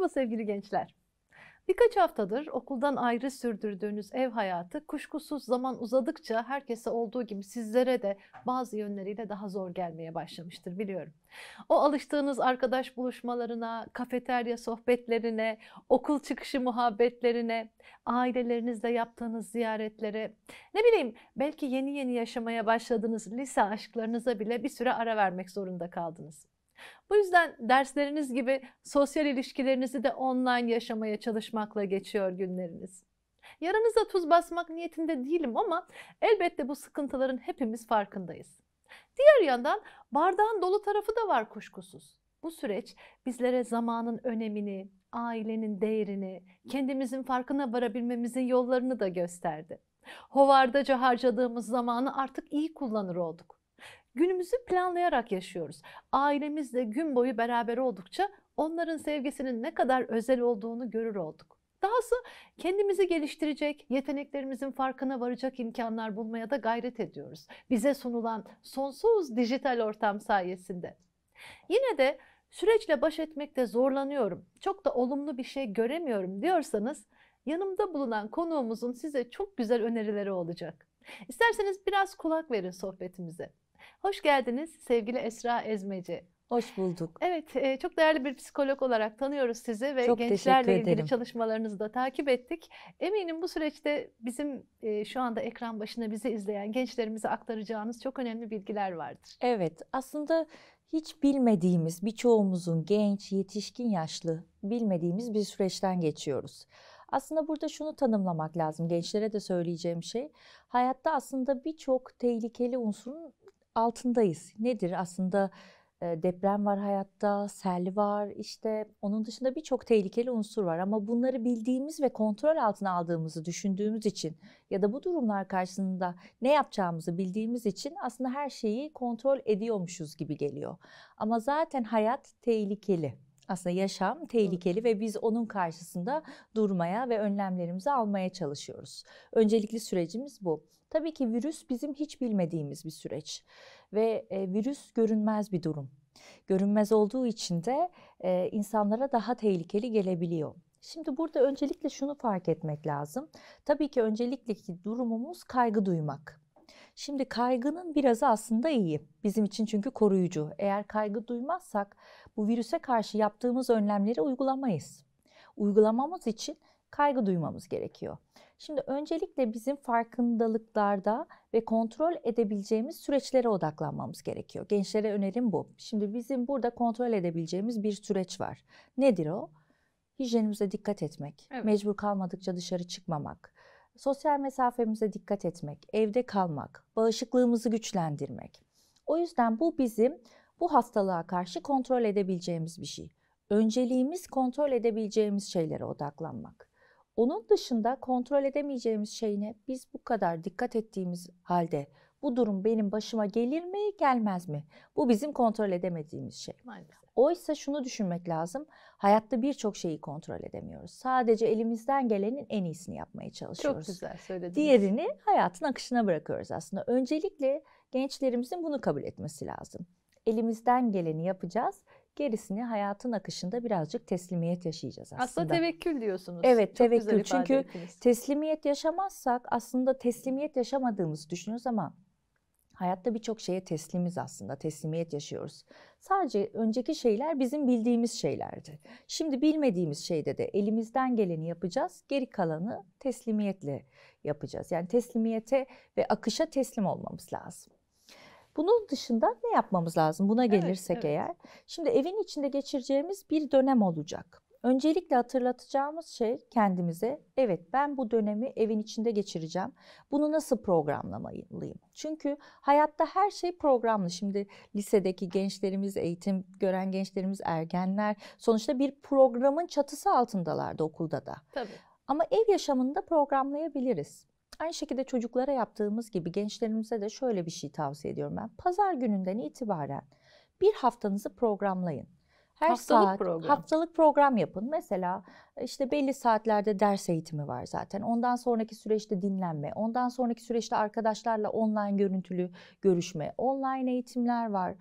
Merhaba sevgili gençler. Birkaç haftadır okuldan ayrı sürdürdüğünüz ev hayatı kuşkusuz zaman uzadıkça herkese olduğu gibi sizlere de bazı yönleriyle daha zor gelmeye başlamıştır biliyorum. O alıştığınız arkadaş buluşmalarına, kafeterya sohbetlerine, okul çıkışı muhabbetlerine, ailelerinizle yaptığınız ziyaretlere, ne bileyim belki yeni yeni yaşamaya başladığınız lise aşklarınıza bile bir süre ara vermek zorunda kaldınız. Bu yüzden dersleriniz gibi sosyal ilişkilerinizi de online yaşamaya çalışmakla geçiyor günleriniz. Yaranıza tuz basmak niyetinde değilim ama elbette bu sıkıntıların hepimiz farkındayız. Diğer yandan bardağın dolu tarafı da var kuşkusuz. Bu süreç bizlere zamanın önemini, ailenin değerini, kendimizin farkına varabilmemizin yollarını da gösterdi. Hovardaca harcadığımız zamanı artık iyi kullanır olduk. Günümüzü planlayarak yaşıyoruz. Ailemizle gün boyu beraber oldukça onların sevgisinin ne kadar özel olduğunu görür olduk. Dahası kendimizi geliştirecek, yeteneklerimizin farkına varacak imkanlar bulmaya da gayret ediyoruz. Bize sunulan sonsuz dijital ortam sayesinde. Yine de süreçle baş etmekte zorlanıyorum, çok da olumlu bir şey göremiyorum diyorsanız yanımda bulunan konuğumuzun size çok güzel önerileri olacak. İsterseniz biraz kulak verin sohbetimize. Hoş geldiniz sevgili Esra Ezmeci. Hoş bulduk. Evet, e, çok değerli bir psikolog olarak tanıyoruz sizi ve çok gençlerle ilgili ederim. çalışmalarınızı da takip ettik. Eminim bu süreçte bizim e, şu anda ekran başında bizi izleyen gençlerimize aktaracağınız çok önemli bilgiler vardır. Evet, aslında hiç bilmediğimiz birçoğumuzun genç, yetişkin, yaşlı bilmediğimiz bir süreçten geçiyoruz. Aslında burada şunu tanımlamak lazım. Gençlere de söyleyeceğim şey, hayatta aslında birçok tehlikeli unsurun altındayız. Nedir aslında e, deprem var hayatta, sel var işte onun dışında birçok tehlikeli unsur var ama bunları bildiğimiz ve kontrol altına aldığımızı düşündüğümüz için ya da bu durumlar karşısında ne yapacağımızı bildiğimiz için aslında her şeyi kontrol ediyormuşuz gibi geliyor. Ama zaten hayat tehlikeli aslında yaşam tehlikeli ve biz onun karşısında durmaya ve önlemlerimizi almaya çalışıyoruz. Öncelikli sürecimiz bu. Tabii ki virüs bizim hiç bilmediğimiz bir süreç ve e, virüs görünmez bir durum. Görünmez olduğu için de e, insanlara daha tehlikeli gelebiliyor. Şimdi burada öncelikle şunu fark etmek lazım. Tabii ki öncelikle durumumuz kaygı duymak. Şimdi kaygının birazı aslında iyi. Bizim için çünkü koruyucu. Eğer kaygı duymazsak bu virüse karşı yaptığımız önlemleri uygulamayız. Uygulamamız için kaygı duymamız gerekiyor. Şimdi öncelikle bizim farkındalıklarda ve kontrol edebileceğimiz süreçlere odaklanmamız gerekiyor. Gençlere önerim bu. Şimdi bizim burada kontrol edebileceğimiz bir süreç var. Nedir o? Hijyenimize dikkat etmek, evet. mecbur kalmadıkça dışarı çıkmamak, sosyal mesafemize dikkat etmek, evde kalmak, bağışıklığımızı güçlendirmek. O yüzden bu bizim bu hastalığa karşı kontrol edebileceğimiz bir şey. Önceliğimiz kontrol edebileceğimiz şeylere odaklanmak. Onun dışında kontrol edemeyeceğimiz şeyine biz bu kadar dikkat ettiğimiz halde bu durum benim başıma gelir mi gelmez mi? Bu bizim kontrol edemediğimiz şey. Maalesef. Oysa şunu düşünmek lazım. Hayatta birçok şeyi kontrol edemiyoruz. Sadece elimizden gelenin en iyisini yapmaya çalışıyoruz. Çok güzel söylediniz. Diğerini hayatın akışına bırakıyoruz aslında. Öncelikle gençlerimizin bunu kabul etmesi lazım. Elimizden geleni yapacağız. Gerisini hayatın akışında birazcık teslimiyet yaşayacağız aslında. Aslında tevekkül diyorsunuz. Evet Çok tevekkül çünkü ettiniz. teslimiyet yaşamazsak aslında teslimiyet yaşamadığımızı düşünüyoruz ama hayatta birçok şeye teslimiz aslında teslimiyet yaşıyoruz. Sadece önceki şeyler bizim bildiğimiz şeylerdi. Şimdi bilmediğimiz şeyde de elimizden geleni yapacağız. Geri kalanı teslimiyetle yapacağız. Yani teslimiyete ve akışa teslim olmamız lazım. Bunun dışında ne yapmamız lazım? Buna gelirsek evet, evet. eğer. Şimdi evin içinde geçireceğimiz bir dönem olacak. Öncelikle hatırlatacağımız şey kendimize evet ben bu dönemi evin içinde geçireceğim. Bunu nasıl programlamalıyım? Çünkü hayatta her şey programlı. Şimdi lisedeki gençlerimiz, eğitim gören gençlerimiz, ergenler sonuçta bir programın çatısı altındalardı okulda da. Tabii. Ama ev yaşamında programlayabiliriz. Aynı şekilde çocuklara yaptığımız gibi gençlerimize de şöyle bir şey tavsiye ediyorum ben. Pazar gününden itibaren bir haftanızı programlayın. Her haftalık saat program. haftalık program yapın. Mesela işte belli saatlerde ders eğitimi var zaten. Ondan sonraki süreçte dinlenme, ondan sonraki süreçte arkadaşlarla online görüntülü görüşme, online eğitimler var.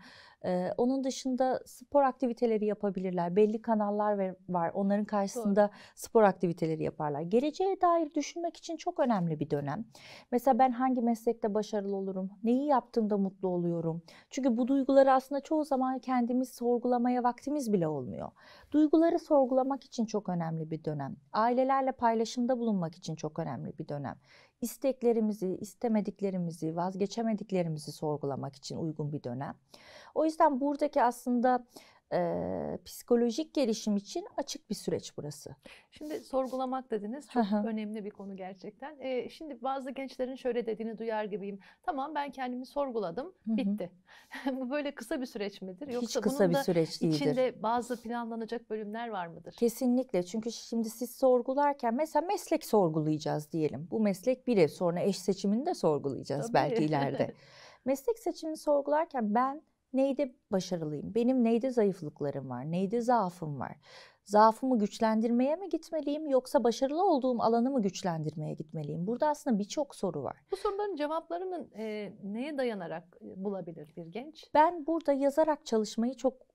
Ee, onun dışında spor aktiviteleri yapabilirler. Belli kanallar var. Onların karşısında Doğru. spor aktiviteleri yaparlar. Geleceğe dair düşünmek için çok önemli bir dönem. Mesela ben hangi meslekte başarılı olurum? Neyi yaptığımda mutlu oluyorum? Çünkü bu duyguları aslında çoğu zaman kendimiz sorgulamaya vaktimiz bile olmuyor. Duyguları sorgulamak için çok önemli önemli bir dönem. Ailelerle paylaşımda bulunmak için çok önemli bir dönem. İsteklerimizi, istemediklerimizi, vazgeçemediklerimizi sorgulamak için uygun bir dönem. O yüzden buradaki aslında e, psikolojik gelişim için açık bir süreç burası. Şimdi sorgulamak dediniz çok önemli bir konu gerçekten. E, şimdi bazı gençlerin şöyle dediğini duyar gibiyim. Tamam ben kendimi sorguladım bitti. Bu böyle kısa bir süreç midir? Yoksa Hiç kısa bunun bir da süreç değildir. İçinde bazı planlanacak bölümler var mıdır? Kesinlikle çünkü şimdi siz sorgularken mesela meslek sorgulayacağız diyelim. Bu meslek biri sonra eş seçiminde sorgulayacağız Tabii. belki ileride. meslek seçimini sorgularken ben neyde başarılıyım, benim neyde zayıflıklarım var, neyde zaafım var. Zaafımı güçlendirmeye mi gitmeliyim yoksa başarılı olduğum alanı mı güçlendirmeye gitmeliyim? Burada aslında birçok soru var. Bu soruların cevaplarını e, neye dayanarak bulabilir bir genç? Ben burada yazarak çalışmayı çok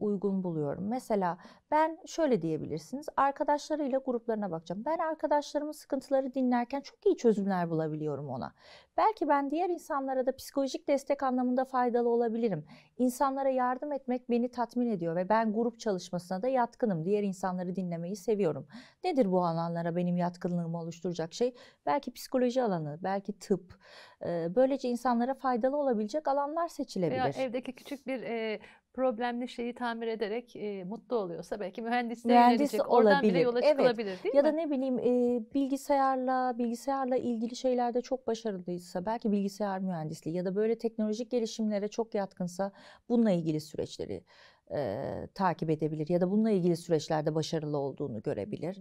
uygun buluyorum. Mesela ben şöyle diyebilirsiniz. Arkadaşlarıyla gruplarına bakacağım. Ben arkadaşlarımın sıkıntıları dinlerken çok iyi çözümler bulabiliyorum ona. Belki ben diğer insanlara da psikolojik destek anlamında faydalı olabilirim. İnsanlara yardım etmek beni tatmin ediyor ve ben grup çalışmasına da yatkınım. Diğer insanları dinlemeyi seviyorum. Nedir bu alanlara benim yatkınlığımı oluşturacak şey? Belki psikoloji alanı, belki tıp. Böylece insanlara faydalı olabilecek alanlar seçilebilir. Veya evdeki küçük bir problemli şeyi tamir ederek e, mutlu oluyorsa belki mühendisliğe Mühendis yönelecek. Olabilir. Oradan bile yola evet. çıkılabilir değil ya mi? Ya da ne bileyim e, bilgisayarla bilgisayarla ilgili şeylerde çok başarılıysa belki bilgisayar mühendisliği ya da böyle teknolojik gelişimlere çok yatkınsa bununla ilgili süreçleri e, takip edebilir ya da bununla ilgili süreçlerde başarılı olduğunu görebilir.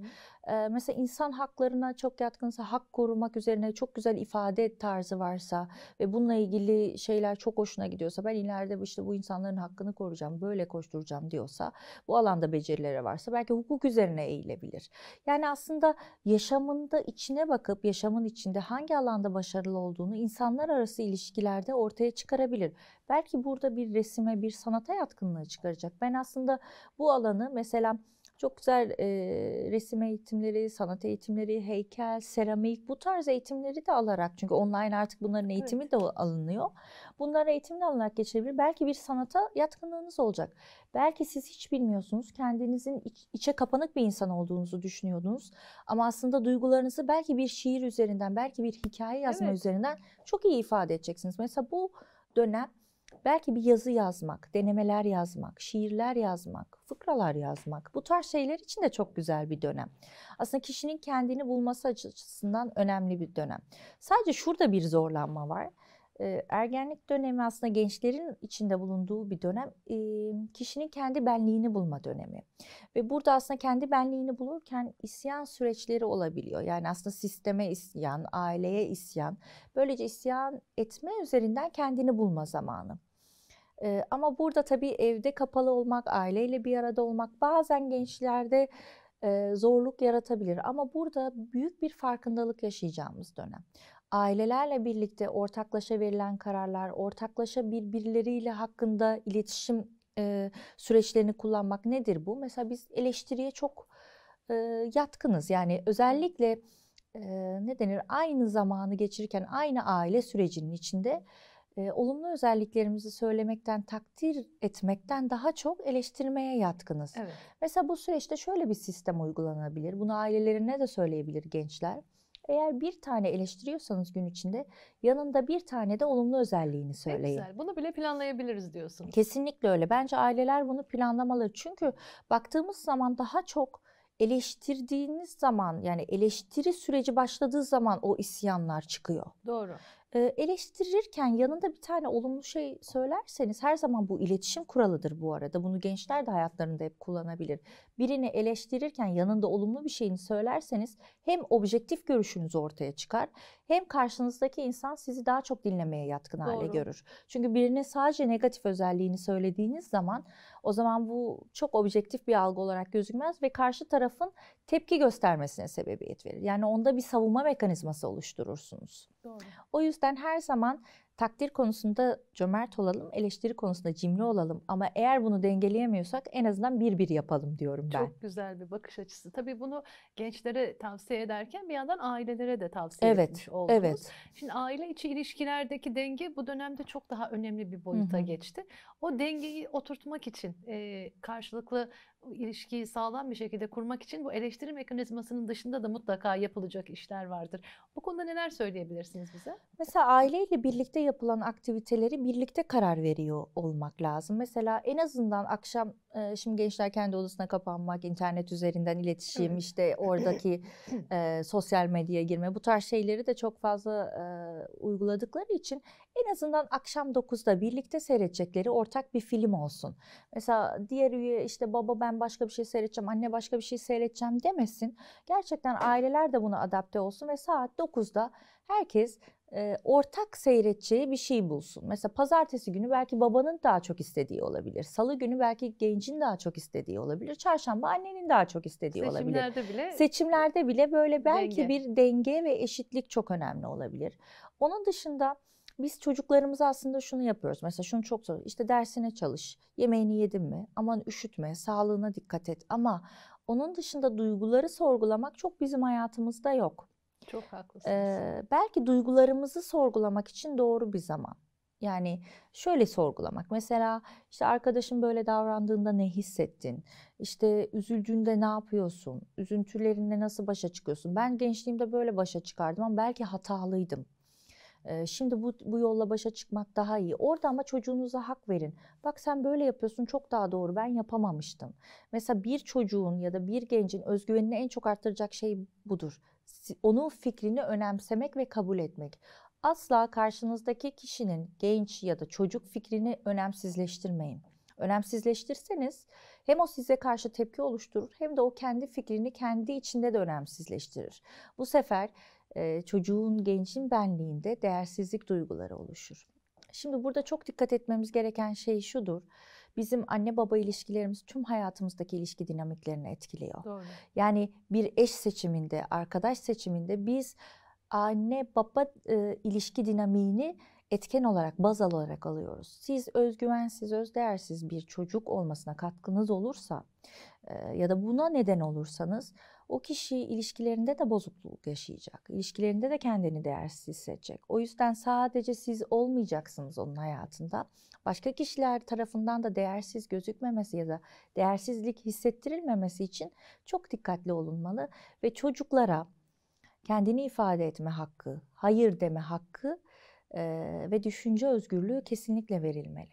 E, mesela insan haklarına çok yatkınsa, hak korumak üzerine çok güzel ifade tarzı varsa ve bununla ilgili şeyler çok hoşuna gidiyorsa, ben ileride işte bu insanların hakkını koruyacağım, böyle koşturacağım diyorsa, bu alanda becerilere varsa belki hukuk üzerine eğilebilir. Yani aslında yaşamında içine bakıp yaşamın içinde hangi alanda başarılı olduğunu insanlar arası ilişkilerde ortaya çıkarabilir belki burada bir resime, bir sanata yatkınlığı çıkaracak. Ben aslında bu alanı mesela çok güzel e, resim eğitimleri, sanat eğitimleri, heykel, seramik bu tarz eğitimleri de alarak çünkü online artık bunların eğitimi evet. de alınıyor. Bunlar eğitimini alınarak geçirebilir. Belki bir sanata yatkınlığınız olacak. Belki siz hiç bilmiyorsunuz. Kendinizin iç, içe kapanık bir insan olduğunuzu düşünüyordunuz. Ama aslında duygularınızı belki bir şiir üzerinden, belki bir hikaye yazma evet. üzerinden çok iyi ifade edeceksiniz. Mesela bu dönem Belki bir yazı yazmak, denemeler yazmak, şiirler yazmak, fıkralar yazmak. Bu tarz şeyler için de çok güzel bir dönem. Aslında kişinin kendini bulması açısından önemli bir dönem. Sadece şurada bir zorlanma var. Ergenlik dönemi aslında gençlerin içinde bulunduğu bir dönem. Kişinin kendi benliğini bulma dönemi. Ve burada aslında kendi benliğini bulurken isyan süreçleri olabiliyor. Yani aslında sisteme isyan, aileye isyan. Böylece isyan etme üzerinden kendini bulma zamanı. E, ama burada tabii evde kapalı olmak, aileyle bir arada olmak bazen gençlerde e, zorluk yaratabilir. Ama burada büyük bir farkındalık yaşayacağımız dönem. Ailelerle birlikte ortaklaşa verilen kararlar, ortaklaşa birbirleriyle hakkında iletişim e, süreçlerini kullanmak nedir bu? Mesela biz eleştiriye çok e, yatkınız. Yani özellikle e, ne denir aynı zamanı geçirirken aynı aile sürecinin içinde e, olumlu özelliklerimizi söylemekten, takdir etmekten daha çok eleştirmeye yatkınız. Evet. Mesela bu süreçte şöyle bir sistem uygulanabilir. Bunu ailelerine de söyleyebilir gençler. Eğer bir tane eleştiriyorsanız gün içinde yanında bir tane de olumlu özelliğini söyleyin. güzel. Bunu bile planlayabiliriz diyorsunuz. Kesinlikle öyle. Bence aileler bunu planlamalı. Çünkü baktığımız zaman daha çok eleştirdiğiniz zaman yani eleştiri süreci başladığı zaman o isyanlar çıkıyor. Doğru. Eleştirirken yanında bir tane olumlu şey söylerseniz her zaman bu iletişim kuralıdır bu arada. Bunu gençler de hayatlarında hep kullanabilir. Birini eleştirirken yanında olumlu bir şeyini söylerseniz hem objektif görüşünüz ortaya çıkar hem karşınızdaki insan sizi daha çok dinlemeye yatkın Doğru. hale görür. Çünkü birine sadece negatif özelliğini söylediğiniz zaman o zaman bu çok objektif bir algı olarak gözükmez ve karşı tarafın tepki göstermesine sebebiyet verir. Yani onda bir savunma mekanizması oluşturursunuz. Doğru. O yüzden her zaman takdir konusunda cömert olalım, eleştiri konusunda cimri olalım ama eğer bunu dengeleyemiyorsak en azından bir bir yapalım diyorum ben. Çok güzel bir bakış açısı. Tabii bunu gençlere tavsiye ederken bir yandan ailelere de tavsiye evet, etmiş oldunuz. Evet. Şimdi aile içi ilişkilerdeki denge bu dönemde çok daha önemli bir boyuta Hı-hı. geçti. O dengeyi oturtmak için e, karşılıklı ilişkiyi sağlam bir şekilde kurmak için bu eleştiri mekanizmasının dışında da mutlaka yapılacak işler vardır. Bu konuda neler söyleyebilirsiniz bize? Mesela aileyle birlikte yapılan aktiviteleri birlikte karar veriyor olmak lazım. Mesela en azından akşam şimdi gençler kendi odasına kapanmak, internet üzerinden iletişim, işte oradaki e, sosyal medyaya girme bu tarz şeyleri de çok fazla e, uyguladıkları için en azından akşam 9'da birlikte seyredecekleri ortak bir film olsun. Mesela diğer üye işte baba ben başka bir şey seyredeceğim, anne başka bir şey seyredeceğim demesin. Gerçekten aileler de buna adapte olsun ve saat 9'da herkes e, ortak seyredeceği bir şey bulsun. Mesela pazartesi günü belki babanın daha çok istediği olabilir. Salı günü belki gencin daha çok istediği olabilir. Çarşamba annenin daha çok istediği Seçimlerde olabilir. Seçimlerde bile Seçimlerde bile böyle belki denge. bir denge ve eşitlik çok önemli olabilir. Onun dışında biz çocuklarımıza aslında şunu yapıyoruz. Mesela şunu çok zor. İşte dersine çalış. Yemeğini yedin mi? Aman üşütme. Sağlığına dikkat et. Ama onun dışında duyguları sorgulamak çok bizim hayatımızda yok. Çok haklısınız. Ee, belki duygularımızı sorgulamak için doğru bir zaman. Yani şöyle sorgulamak. Mesela işte arkadaşın böyle davrandığında ne hissettin? İşte üzüldüğünde ne yapıyorsun? Üzüntülerinle nasıl başa çıkıyorsun? Ben gençliğimde böyle başa çıkardım ama belki hatalıydım. Şimdi bu, bu yolla başa çıkmak daha iyi. Orada ama çocuğunuza hak verin. Bak sen böyle yapıyorsun çok daha doğru ben yapamamıştım. Mesela bir çocuğun ya da bir gencin özgüvenini en çok artıracak şey budur. Onun fikrini önemsemek ve kabul etmek. Asla karşınızdaki kişinin genç ya da çocuk fikrini önemsizleştirmeyin. Önemsizleştirseniz hem o size karşı tepki oluşturur hem de o kendi fikrini kendi içinde de önemsizleştirir. Bu sefer e, çocuğun, gencin benliğinde değersizlik duyguları oluşur. Şimdi burada çok dikkat etmemiz gereken şey şudur. Bizim anne baba ilişkilerimiz tüm hayatımızdaki ilişki dinamiklerini etkiliyor. Doğru. Yani bir eş seçiminde, arkadaş seçiminde biz anne baba e, ilişki dinamiğini etken olarak, bazal olarak alıyoruz. Siz özgüvensiz, özdeğersiz bir çocuk olmasına katkınız olursa e, ya da buna neden olursanız o kişi ilişkilerinde de bozukluk yaşayacak. İlişkilerinde de kendini değersiz hissedecek. O yüzden sadece siz olmayacaksınız onun hayatında. Başka kişiler tarafından da değersiz gözükmemesi ya da değersizlik hissettirilmemesi için çok dikkatli olunmalı ve çocuklara kendini ifade etme hakkı, hayır deme hakkı ve düşünce özgürlüğü kesinlikle verilmeli.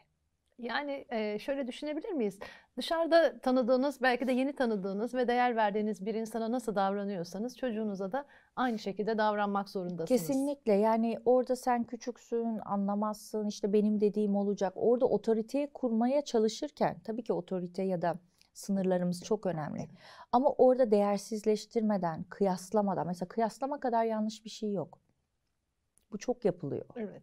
Yani şöyle düşünebilir miyiz? Dışarıda tanıdığınız, belki de yeni tanıdığınız ve değer verdiğiniz bir insana nasıl davranıyorsanız çocuğunuza da aynı şekilde davranmak zorundasınız. Kesinlikle. Yani orada sen küçüksün, anlamazsın, işte benim dediğim olacak. Orada otoriteye kurmaya çalışırken tabii ki otorite ya da sınırlarımız çok önemli. Ama orada değersizleştirmeden, kıyaslamadan mesela kıyaslama kadar yanlış bir şey yok. Bu çok yapılıyor. Evet.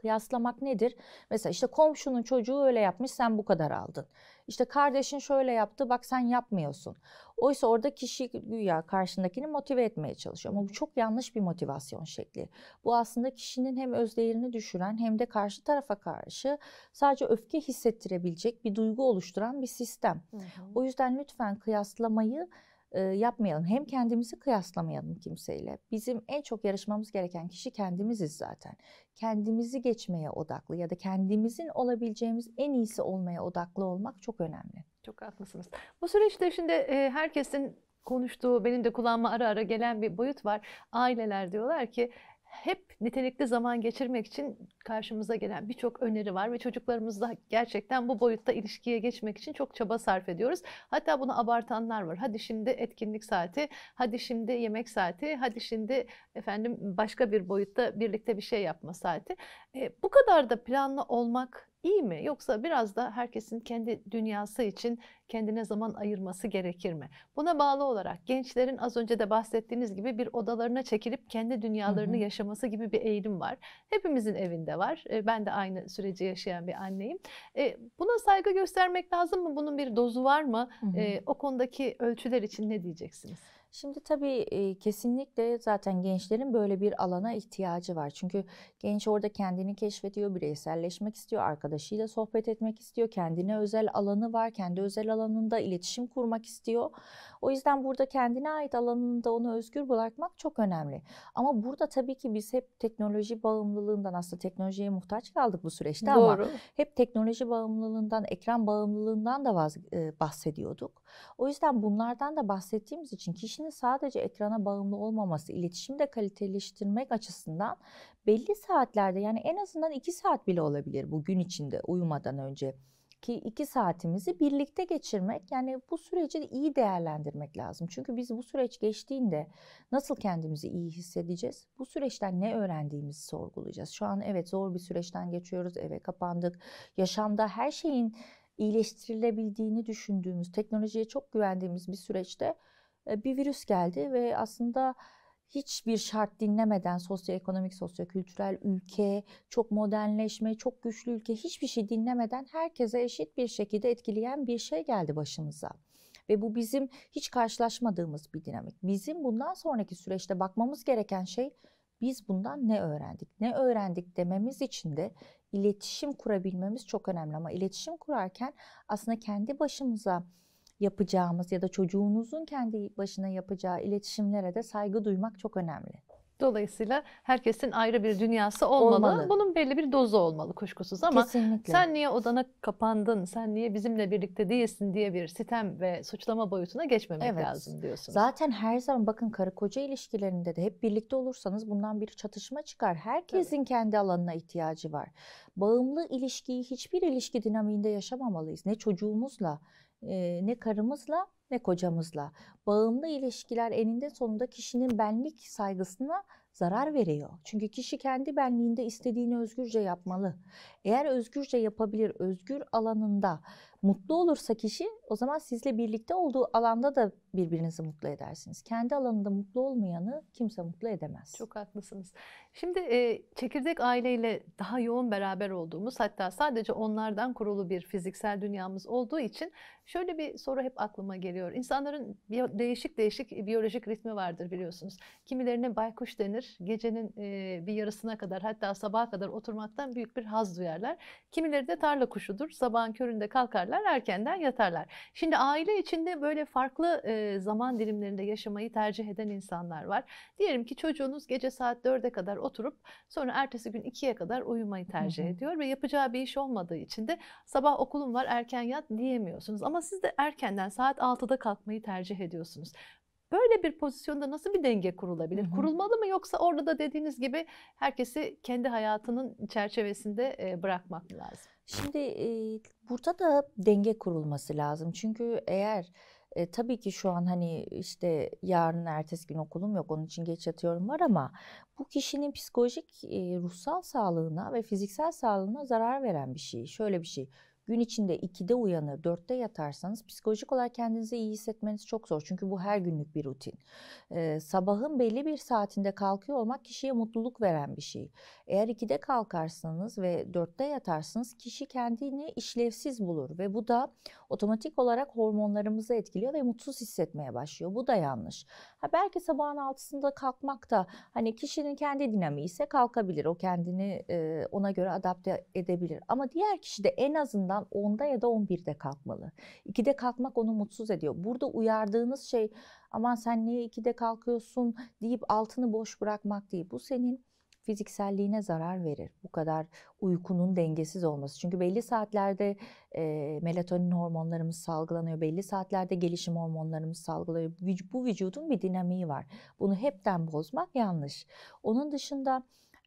Kıyaslamak nedir? Mesela işte komşunun çocuğu öyle yapmış sen bu kadar aldın. İşte kardeşin şöyle yaptı bak sen yapmıyorsun. Oysa orada kişi güya karşındakini motive etmeye çalışıyor. Ama bu çok yanlış bir motivasyon şekli. Bu aslında kişinin hem özdeğerini düşüren hem de karşı tarafa karşı sadece öfke hissettirebilecek bir duygu oluşturan bir sistem. Hı hı. O yüzden lütfen kıyaslamayı yapmayalım. Hem kendimizi kıyaslamayalım kimseyle. Bizim en çok yarışmamız gereken kişi kendimiziz zaten. Kendimizi geçmeye odaklı ya da kendimizin olabileceğimiz en iyisi olmaya odaklı olmak çok önemli. Çok haklısınız. Bu süreçte şimdi herkesin konuştuğu, benim de kulağıma ara ara gelen bir boyut var. Aileler diyorlar ki hep nitelikli zaman geçirmek için karşımıza gelen birçok öneri var ve çocuklarımızla gerçekten bu boyutta ilişkiye geçmek için çok çaba sarf ediyoruz. Hatta bunu abartanlar var. Hadi şimdi etkinlik saati, hadi şimdi yemek saati, hadi şimdi efendim başka bir boyutta birlikte bir şey yapma saati. E, bu kadar da planlı olmak iyi mi? Yoksa biraz da herkesin kendi dünyası için kendine zaman ayırması gerekir mi? Buna bağlı olarak gençlerin az önce de bahsettiğiniz gibi bir odalarına çekilip kendi dünyalarını hı hı. yaşaması gibi bir eğilim var. Hepimizin evinde var. E, ben de aynı süreci yaşayan bir anneyim. E, buna saygı göstermek lazım mı? Bunun bir dozu var mı? Hı hı. E, o konudaki ölçüler için ne diyeceksiniz? Şimdi tabii kesinlikle zaten gençlerin böyle bir alana ihtiyacı var. Çünkü genç orada kendini keşfediyor, bireyselleşmek istiyor, arkadaşıyla sohbet etmek istiyor, kendine özel alanı var, kendi özel alanında iletişim kurmak istiyor. O yüzden burada kendine ait alanında onu özgür bırakmak çok önemli. Ama burada tabii ki biz hep teknoloji bağımlılığından aslında teknolojiye muhtaç kaldık bu süreçte Doğru. ama hep teknoloji bağımlılığından, ekran bağımlılığından da bahsediyorduk. O yüzden bunlardan da bahsettiğimiz için kişinin kişinin sadece ekrana bağımlı olmaması, iletişimi de kaliteleştirmek açısından belli saatlerde yani en azından 2 saat bile olabilir bu gün içinde uyumadan önce ki iki saatimizi birlikte geçirmek yani bu süreci de iyi değerlendirmek lazım. Çünkü biz bu süreç geçtiğinde nasıl kendimizi iyi hissedeceğiz? Bu süreçten ne öğrendiğimizi sorgulayacağız. Şu an evet zor bir süreçten geçiyoruz, eve kapandık. Yaşamda her şeyin iyileştirilebildiğini düşündüğümüz, teknolojiye çok güvendiğimiz bir süreçte bir virüs geldi ve aslında hiçbir şart dinlemeden sosyoekonomik, sosyokültürel ülke, çok modernleşme, çok güçlü ülke hiçbir şey dinlemeden herkese eşit bir şekilde etkileyen bir şey geldi başımıza. Ve bu bizim hiç karşılaşmadığımız bir dinamik. Bizim bundan sonraki süreçte bakmamız gereken şey biz bundan ne öğrendik? Ne öğrendik dememiz için de iletişim kurabilmemiz çok önemli ama iletişim kurarken aslında kendi başımıza yapacağımız ya da çocuğunuzun kendi başına yapacağı iletişimlere de saygı duymak çok önemli. Dolayısıyla herkesin ayrı bir dünyası olmalı. olmalı. Bunun belli bir dozu olmalı kuşkusuz ama Kesinlikle. sen niye odana kapandın, sen niye bizimle birlikte değilsin diye bir sitem ve suçlama boyutuna geçmemek evet. lazım diyorsunuz. Zaten her zaman bakın karı koca ilişkilerinde de hep birlikte olursanız bundan bir çatışma çıkar. Herkesin evet. kendi alanına ihtiyacı var. Bağımlı ilişkiyi hiçbir ilişki dinamiğinde yaşamamalıyız. Ne çocuğumuzla ne karımızla ne kocamızla. Bağımlı ilişkiler eninde sonunda kişinin benlik saygısına zarar veriyor. Çünkü kişi kendi benliğinde istediğini özgürce yapmalı. Eğer özgürce yapabilir, özgür alanında mutlu olursa kişi o zaman sizle birlikte olduğu alanda da birbirinizi mutlu edersiniz. Kendi alanında mutlu olmayanı kimse mutlu edemez. Çok haklısınız. Şimdi e, çekirdek aileyle daha yoğun beraber olduğumuz hatta sadece onlardan kurulu bir fiziksel dünyamız olduğu için şöyle bir soru hep aklıma geliyor. İnsanların değişik değişik biyolojik ritmi vardır biliyorsunuz. Kimilerine baykuş denir. Gecenin e, bir yarısına kadar hatta sabaha kadar oturmaktan büyük bir haz duyar ederler. Kimileri de tarla kuşudur. Sabahın köründe kalkarlar, erkenden yatarlar. Şimdi aile içinde böyle farklı e, zaman dilimlerinde yaşamayı tercih eden insanlar var. Diyelim ki çocuğunuz gece saat 4'e kadar oturup sonra ertesi gün 2'ye kadar uyumayı tercih ediyor ve yapacağı bir iş olmadığı için de sabah okulum var erken yat diyemiyorsunuz. Ama siz de erkenden saat 6'da kalkmayı tercih ediyorsunuz. Böyle bir pozisyonda nasıl bir denge kurulabilir? Hı hı. Kurulmalı mı yoksa orada da dediğiniz gibi herkesi kendi hayatının çerçevesinde bırakmak mı lazım? Şimdi burada da denge kurulması lazım. Çünkü eğer e, tabii ki şu an hani işte yarın ertesi gün okulum yok onun için geç yatıyorum var ama bu kişinin psikolojik e, ruhsal sağlığına ve fiziksel sağlığına zarar veren bir şey. Şöyle bir şey gün içinde 2'de uyanır, 4'te yatarsanız psikolojik olarak kendinizi iyi hissetmeniz çok zor. Çünkü bu her günlük bir rutin. Ee, sabahın belli bir saatinde kalkıyor olmak kişiye mutluluk veren bir şey. Eğer 2'de kalkarsanız ve 4'te yatarsınız kişi kendini işlevsiz bulur ve bu da otomatik olarak hormonlarımızı etkiliyor ve mutsuz hissetmeye başlıyor. Bu da yanlış. Ha belki sabahın altısında kalkmak da hani kişinin kendi dinamiği ise kalkabilir. O kendini e, ona göre adapte edebilir. Ama diğer kişi de en azından 10'da ya da 11'de kalkmalı. 2'de kalkmak onu mutsuz ediyor. Burada uyardığınız şey aman sen niye 2'de kalkıyorsun deyip altını boş bırakmak değil. Bu senin fizikselliğine zarar verir. Bu kadar uykunun dengesiz olması. Çünkü belli saatlerde e, melatonin hormonlarımız salgılanıyor. Belli saatlerde gelişim hormonlarımız salgılıyor. Bu vücudun bir dinamiği var. Bunu hepten bozmak yanlış. Onun dışında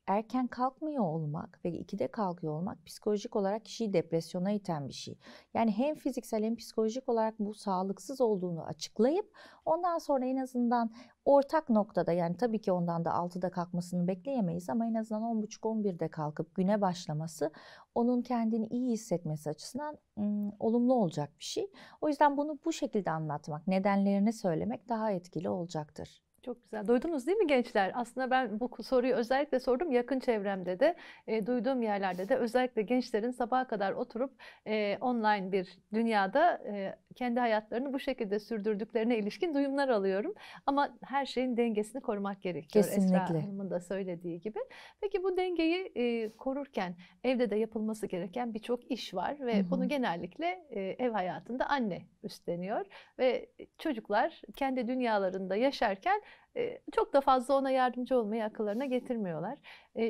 erken kalkmıyor olmak ve ikide kalkıyor olmak psikolojik olarak kişiyi depresyona iten bir şey. Yani hem fiziksel hem psikolojik olarak bu sağlıksız olduğunu açıklayıp ondan sonra en azından ortak noktada yani tabii ki ondan da 6'da kalkmasını bekleyemeyiz ama en azından 10.30-11'de kalkıp güne başlaması onun kendini iyi hissetmesi açısından ım, olumlu olacak bir şey. O yüzden bunu bu şekilde anlatmak, nedenlerini söylemek daha etkili olacaktır. Çok güzel. Duydunuz değil mi gençler? Aslında ben bu soruyu özellikle sordum. Yakın çevremde de, e, duyduğum yerlerde de özellikle gençlerin sabaha kadar oturup e, online bir dünyada e, kendi hayatlarını bu şekilde sürdürdüklerine ilişkin duyumlar alıyorum. Ama her şeyin dengesini korumak gerekiyor. Kesinlikle. Esra Hanım'ın da söylediği gibi. Peki bu dengeyi e, korurken evde de yapılması gereken birçok iş var ve Hı-hı. bunu genellikle e, ev hayatında anne üstleniyor ve çocuklar kendi dünyalarında yaşarken çok da fazla ona yardımcı olmayı akıllarına getirmiyorlar.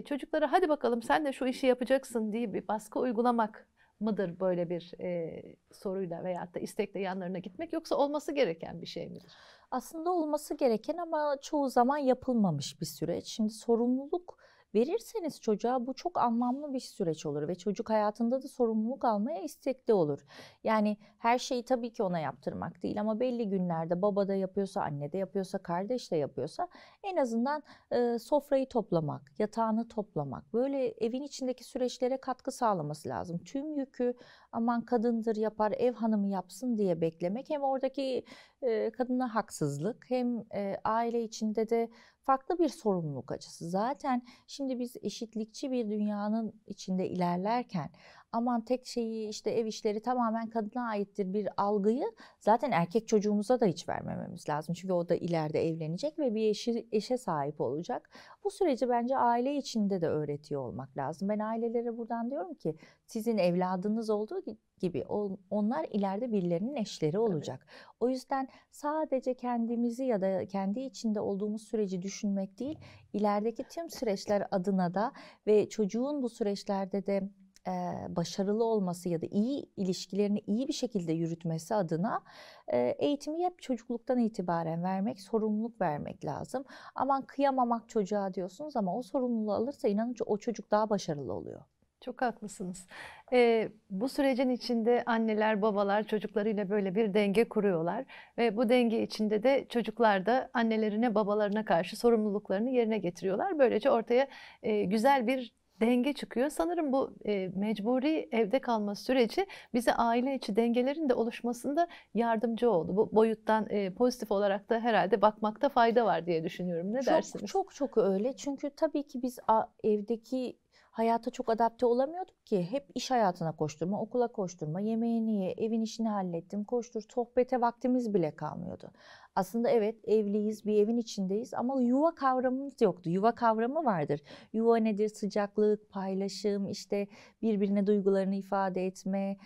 Çocuklara hadi bakalım sen de şu işi yapacaksın diye bir baskı uygulamak mıdır böyle bir e, soruyla veyahut da istekle yanlarına gitmek yoksa olması gereken bir şey midir? Aslında olması gereken ama çoğu zaman yapılmamış bir süreç. Şimdi sorumluluk verirseniz çocuğa bu çok anlamlı bir süreç olur ve çocuk hayatında da sorumluluk almaya istekli olur. Yani her şeyi tabii ki ona yaptırmak değil ama belli günlerde baba da yapıyorsa, anne de yapıyorsa, kardeş de yapıyorsa en azından e, sofrayı toplamak, yatağını toplamak, böyle evin içindeki süreçlere katkı sağlaması lazım. Tüm yükü aman kadındır yapar, ev hanımı yapsın diye beklemek hem oradaki e, kadına haksızlık hem e, aile içinde de farklı bir sorumluluk açısı. Zaten şimdi biz eşitlikçi bir dünyanın içinde ilerlerken aman tek şeyi işte ev işleri tamamen kadına aittir bir algıyı zaten erkek çocuğumuza da hiç vermememiz lazım. Çünkü o da ileride evlenecek ve bir eşi, eşe sahip olacak. Bu süreci bence aile içinde de öğretiyor olmak lazım. Ben ailelere buradan diyorum ki sizin evladınız olduğu gibi onlar ileride birilerinin eşleri olacak. Evet. O yüzden sadece kendimizi ya da kendi içinde olduğumuz süreci düşünmek değil, ilerideki tüm süreçler adına da ve çocuğun bu süreçlerde de e, başarılı olması ya da iyi ilişkilerini iyi bir şekilde yürütmesi adına e, eğitimi hep çocukluktan itibaren vermek, sorumluluk vermek lazım. Aman kıyamamak çocuğa diyorsunuz ama o sorumluluğu alırsa inanın o çocuk daha başarılı oluyor. Çok haklısınız. Ee, bu sürecin içinde anneler, babalar çocuklarıyla böyle bir denge kuruyorlar. Ve bu denge içinde de çocuklar da annelerine, babalarına karşı sorumluluklarını yerine getiriyorlar. Böylece ortaya e, güzel bir denge çıkıyor. Sanırım bu e, mecburi evde kalma süreci bize aile içi dengelerin de oluşmasında yardımcı oldu. Bu boyuttan e, pozitif olarak da herhalde bakmakta fayda var diye düşünüyorum. Ne çok, dersiniz? Çok çok öyle. Çünkü tabii ki biz evdeki hayata çok adapte olamıyorduk ki. Hep iş hayatına koşturma, okula koşturma, yemeğini ye, evin işini hallettim, koştur, sohbete vaktimiz bile kalmıyordu. Aslında evet evliyiz, bir evin içindeyiz ama yuva kavramımız yoktu. Yuva kavramı vardır. Yuva nedir? Sıcaklık, paylaşım, işte birbirine duygularını ifade etme,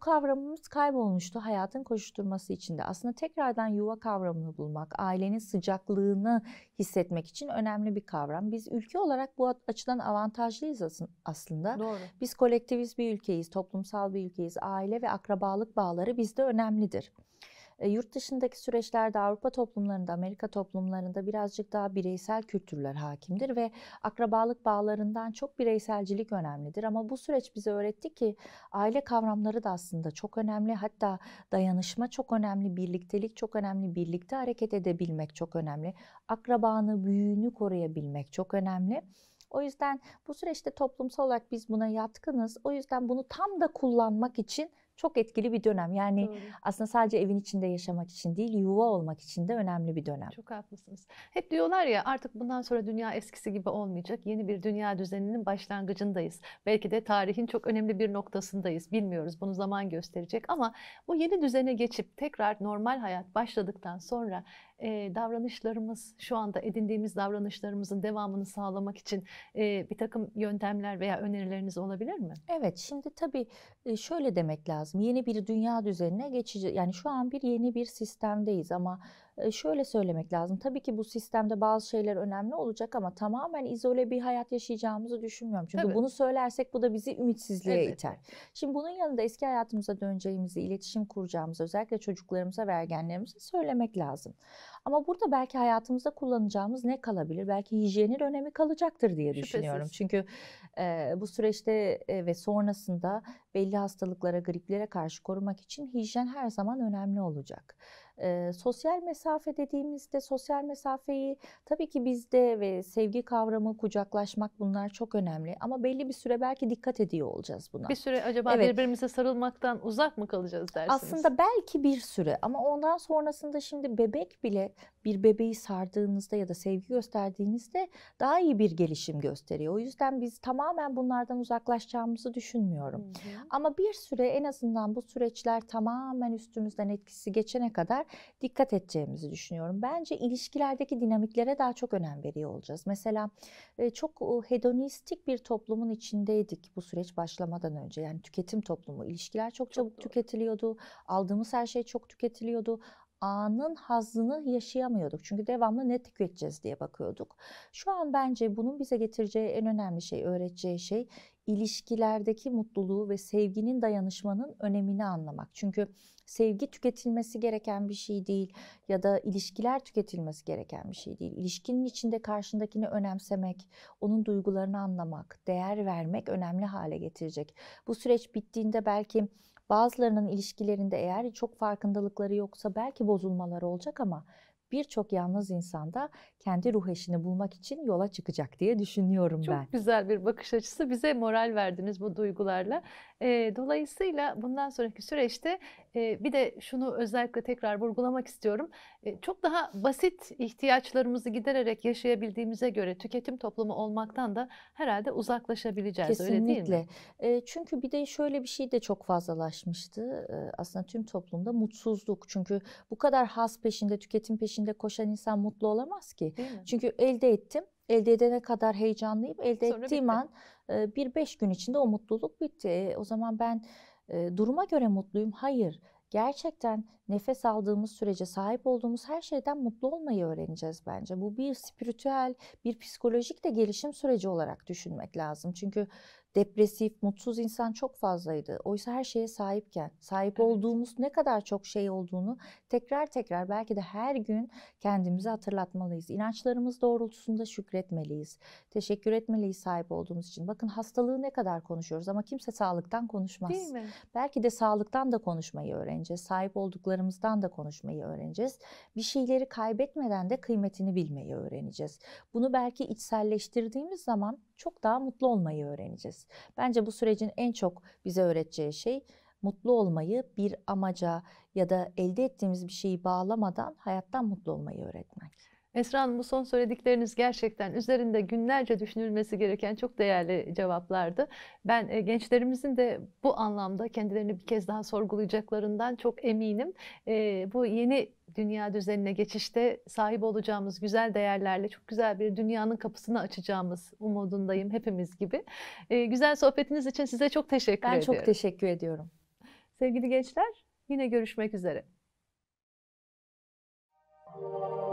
kavramımız kaybolmuştu hayatın koşuşturması içinde. Aslında tekrardan yuva kavramını bulmak, ailenin sıcaklığını hissetmek için önemli bir kavram. Biz ülke olarak bu açıdan avantajlıyız aslında. Doğru. Biz kolektivist bir ülkeyiz, toplumsal bir ülkeyiz. Aile ve akrabalık bağları bizde önemlidir. E, yurt dışındaki süreçlerde Avrupa toplumlarında, Amerika toplumlarında birazcık daha bireysel kültürler hakimdir ve akrabalık bağlarından çok bireyselcilik önemlidir. Ama bu süreç bize öğretti ki aile kavramları da aslında çok önemli. Hatta dayanışma çok önemli, birliktelik çok önemli, birlikte hareket edebilmek çok önemli. Akrabanı, büyüğünü koruyabilmek çok önemli. O yüzden bu süreçte toplumsal olarak biz buna yatkınız. O yüzden bunu tam da kullanmak için çok etkili bir dönem. Yani Doğru. aslında sadece evin içinde yaşamak için değil, yuva olmak için de önemli bir dönem. Çok haklısınız. Hep diyorlar ya artık bundan sonra dünya eskisi gibi olmayacak. Yeni bir dünya düzeninin başlangıcındayız. Belki de tarihin çok önemli bir noktasındayız. Bilmiyoruz. Bunu zaman gösterecek ama bu yeni düzene geçip tekrar normal hayat başladıktan sonra e, davranışlarımız, şu anda edindiğimiz davranışlarımızın devamını sağlamak için e, bir takım yöntemler veya önerileriniz olabilir mi? Evet, şimdi tabii şöyle demek lazım. Yeni bir dünya düzenine geçici, Yani şu an bir yeni bir sistemdeyiz ama şöyle söylemek lazım. Tabii ki bu sistemde bazı şeyler önemli olacak ama tamamen izole bir hayat yaşayacağımızı düşünmüyorum. Çünkü Tabii. bunu söylersek bu da bizi ümitsizliğe evet. iter. Şimdi bunun yanında eski hayatımıza döneceğimizi, iletişim kuracağımızı, özellikle çocuklarımıza ve ergenlerimize söylemek lazım. Ama burada belki hayatımızda kullanacağımız ne kalabilir? Belki hijyenin önemi kalacaktır diye Şüphesiz. düşünüyorum. Çünkü e, bu süreçte e, ve sonrasında belli hastalıklara, griplere karşı korumak için hijyen her zaman önemli olacak. E, sosyal mesafe dediğimizde sosyal mesafeyi tabii ki bizde ve sevgi kavramı, kucaklaşmak bunlar çok önemli. Ama belli bir süre belki dikkat ediyor olacağız buna. Bir süre acaba evet. birbirimize sarılmaktan uzak mı kalacağız dersiniz? Aslında belki bir süre ama ondan sonrasında şimdi bebek bile bir bebeği sardığınızda ya da sevgi gösterdiğinizde daha iyi bir gelişim gösteriyor. O yüzden biz tamamen bunlardan uzaklaşacağımızı düşünmüyorum. Hı hı. Ama bir süre en azından bu süreçler tamamen üstümüzden etkisi geçene kadar dikkat edeceğimizi düşünüyorum. Bence ilişkilerdeki dinamiklere daha çok önem veriyor olacağız. Mesela e, çok e, hedonistik bir toplumun içindeydik bu süreç başlamadan önce. Yani tüketim toplumu, ilişkiler çok, çabuk doğru. tüketiliyordu. Aldığımız her şey çok tüketiliyordu anın hazını yaşayamıyorduk. Çünkü devamlı ne tüketeceğiz diye bakıyorduk. Şu an bence bunun bize getireceği en önemli şey, öğreteceği şey ilişkilerdeki mutluluğu ve sevginin dayanışmanın önemini anlamak. Çünkü sevgi tüketilmesi gereken bir şey değil ya da ilişkiler tüketilmesi gereken bir şey değil. İlişkinin içinde karşındakini önemsemek, onun duygularını anlamak, değer vermek önemli hale getirecek. Bu süreç bittiğinde belki Bazılarının ilişkilerinde eğer çok farkındalıkları yoksa belki bozulmalar olacak ama birçok yalnız insanda kendi ruh eşini bulmak için yola çıkacak diye düşünüyorum Çok ben. Çok güzel bir bakış açısı. Bize moral verdiniz bu duygularla. dolayısıyla bundan sonraki süreçte bir de şunu özellikle tekrar vurgulamak istiyorum. çok daha basit ihtiyaçlarımızı gidererek yaşayabildiğimize göre tüketim toplumu olmaktan da herhalde uzaklaşabileceğiz Kesinlikle. öyle değil mi? E, çünkü bir de şöyle bir şey de çok fazlalaşmıştı. aslında tüm toplumda mutsuzluk. Çünkü bu kadar has peşinde, tüketim peşinde koşan insan mutlu olamaz ki. Çünkü elde ettim elde edene kadar heyecanlıyım. Elde Sonra ettiğim bitti. an bir beş gün içinde o mutluluk bitti. O zaman ben duruma göre mutluyum. Hayır. Gerçekten nefes aldığımız sürece sahip olduğumuz her şeyden mutlu olmayı öğreneceğiz bence. Bu bir spiritüel, bir psikolojik de gelişim süreci olarak düşünmek lazım. Çünkü depresif, mutsuz insan çok fazlaydı. Oysa her şeye sahipken, sahip evet. olduğumuz ne kadar çok şey olduğunu tekrar tekrar belki de her gün kendimize hatırlatmalıyız. İnançlarımız doğrultusunda şükretmeliyiz. Teşekkür etmeliyiz sahip olduğumuz için. Bakın hastalığı ne kadar konuşuyoruz ama kimse sağlıktan konuşmaz. Değil mi? Belki de sağlıktan da konuşmayı öğreneceğiz. Sahip olduklarımızdan da konuşmayı öğreneceğiz. Bir şeyleri kaybetmeden de kıymetini bilmeyi öğreneceğiz. Bunu belki içselleştirdiğimiz zaman çok daha mutlu olmayı öğreneceğiz diyebiliriz. Bence bu sürecin en çok bize öğreteceği şey mutlu olmayı bir amaca ya da elde ettiğimiz bir şeyi bağlamadan hayattan mutlu olmayı öğretmek. Esra Hanım bu son söyledikleriniz gerçekten üzerinde günlerce düşünülmesi gereken çok değerli cevaplardı. Ben e, gençlerimizin de bu anlamda kendilerini bir kez daha sorgulayacaklarından çok eminim. E, bu yeni dünya düzenine geçişte sahip olacağımız güzel değerlerle çok güzel bir dünyanın kapısını açacağımız umudundayım hepimiz gibi. E, güzel sohbetiniz için size çok teşekkür ben ediyorum. Ben çok teşekkür ediyorum. Sevgili gençler yine görüşmek üzere. Thank